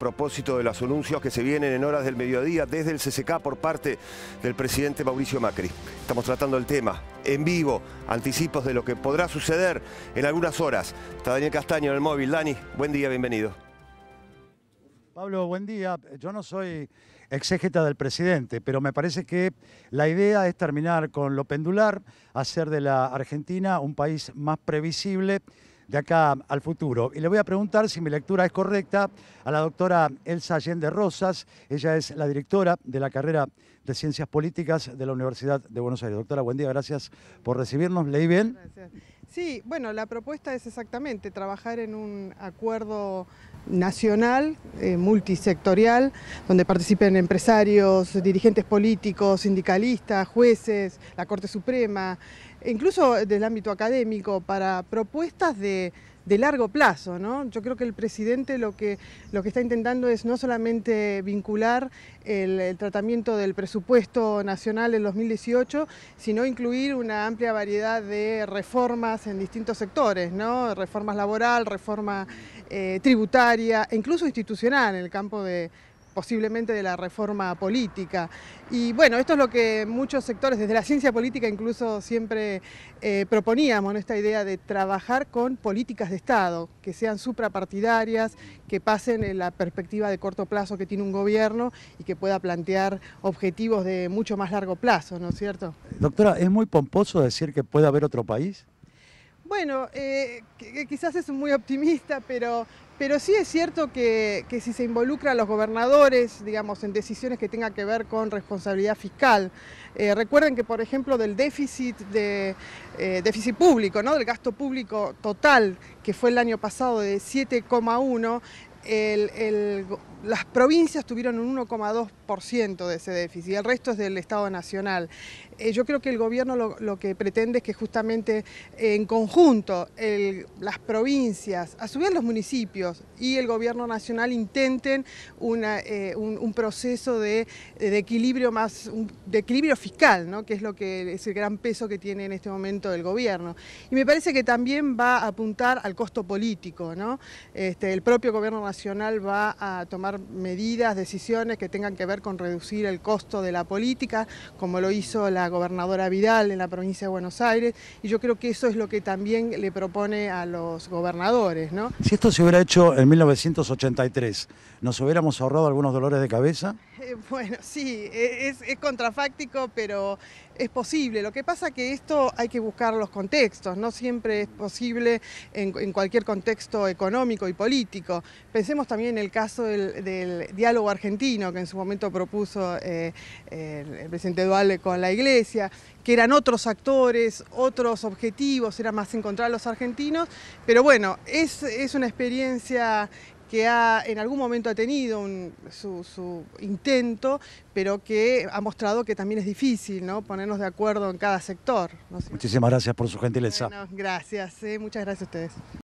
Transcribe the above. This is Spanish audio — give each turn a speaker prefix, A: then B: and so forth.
A: propósito de los anuncios que se vienen en horas del mediodía desde el CCK por parte del presidente Mauricio Macri. Estamos tratando el tema en vivo, anticipos de lo que podrá suceder en algunas horas. Está Daniel Castaño en el móvil. Dani, buen día, bienvenido. Pablo, buen día. Yo no soy exégeta del presidente, pero me parece que la idea es terminar con lo pendular, hacer de la Argentina un país más previsible de acá al futuro. Y le voy a preguntar si mi lectura es correcta a la doctora Elsa Allende Rosas. Ella es la directora de la carrera de Ciencias Políticas de la Universidad de Buenos Aires. Doctora, buen día, gracias por recibirnos. ¿Leí bien? Sí, bueno,
B: la propuesta es exactamente trabajar en un acuerdo
A: nacional,
B: eh, multisectorial, donde participen empresarios, dirigentes políticos, sindicalistas, jueces, la Corte Suprema, e incluso del ámbito académico, para propuestas de de largo plazo. ¿no? Yo creo que el presidente lo que, lo que está intentando es no solamente vincular el, tratamiento del presupuesto nacional en 2018, sino incluir una amplia variedad de reformas en distintos sectores, ¿no? reformas laboral, reforma eh, tributaria e incluso institucional en el campo de posiblemente de la reforma política. Y bueno, esto es lo que muchos sectores, desde la ciencia política incluso siempre eh, proponíamos, esta idea de trabajar con políticas de Estado, que sean suprapartidarias, que pasen en la perspectiva de corto plazo que tiene un gobierno y que pueda plantear objetivos de mucho más largo plazo, ¿no es cierto?
A: Doctora, ¿es muy pomposo decir que puede haber otro país?
B: Bueno, eh, quizás es muy optimista, pero, pero sí es cierto que, si se involucran los gobernadores, digamos, en decisiones que tengan que ver con responsabilidad fiscal, eh, recuerden que, por ejemplo, del déficit, de, eh, déficit público, ¿no? del gasto público total, que fue el año pasado de 7,1, el, las provincias tuvieron un 1,2% de ese déficit, el resto es del Estado Nacional. Eh, yo creo que el gobierno lo, que pretende es que justamente eh, en conjunto las provincias, a su vez los municipios y el gobierno nacional intenten eh, un, proceso de, equilibrio más, de equilibrio fiscal, ¿no? que es lo que es el gran peso que tiene en este momento el gobierno. Y me parece que también va a apuntar al costo político, ¿no? Este, el propio gobierno nacional va a tomar medidas, decisiones que tengan que ver con reducir el costo de la política, como lo hizo la gobernadora Vidal en la provincia de Buenos Aires, y yo creo que eso es lo que también le propone a los gobernadores. ¿no?
A: Si esto se hubiera hecho en 1983, ¿nos hubiéramos ahorrado algunos dolores de cabeza?
B: Eh, bueno, sí, e, es, contrafáctico, pero es posible. Lo que pasa que esto hay que buscar los contextos, no siempre es posible en cualquier contexto económico y político. Pensemos también en el caso del, del diálogo argentino que en su momento propuso eh, eh, el presidente Dual con la Iglesia, que eran otros actores, otros objetivos, era más encontrar a los argentinos, pero bueno, es, una experiencia que ha, en algún momento ha tenido su, intento, pero que ha mostrado que también es difícil ¿no? ponernos de acuerdo en cada sector.
A: Muchísimas gracias por su gentileza.
B: gracias, eh, muchas gracias a ustedes.